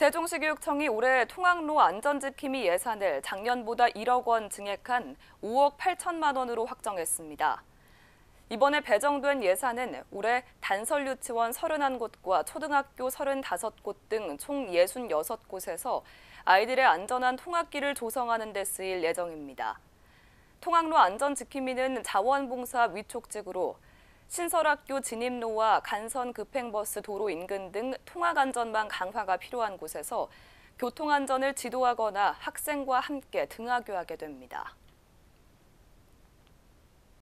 세종시교육청이 올해 통학로 안전지킴이 예산을 작년보다 1억 원 증액한 5억 8천만 원으로 확정했습니다. 이번에 배정된 예산은 올해 단설 유치원 31곳과 초등학교 35곳 등 총 66곳에서 아이들의 안전한 통학길을 조성하는 데 쓰일 예정입니다. 통학로 안전 지킴이는 자원봉사 위촉직으로 신설학교 진입로와 간선 급행버스 도로 인근 등 통학안전망 강화가 필요한 곳에서 교통안전을 지도하거나 학생과 함께 등하교하게 됩니다.